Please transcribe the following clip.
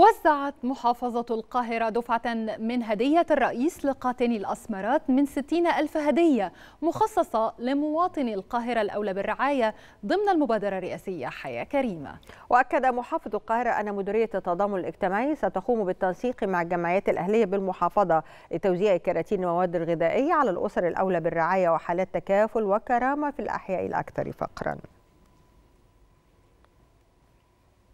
وزعت محافظة القاهرة دفعة من هدية الرئيس لقاتني الأسمرات من 60 ألف هدية مخصصة لمواطني القاهرة الأولى بالرعاية ضمن المبادرة الرئاسية حياة كريمة وأكد محافظ القاهرة أن مديرية التضامن الاجتماعي ستقوم بالتنسيق مع الجمعيات الأهلية بالمحافظة لتوزيع الكراتين والمواد الغذائية على الأسر الأولى بالرعاية وحالات تكافل وكرامة في الأحياء الأكثر فقراً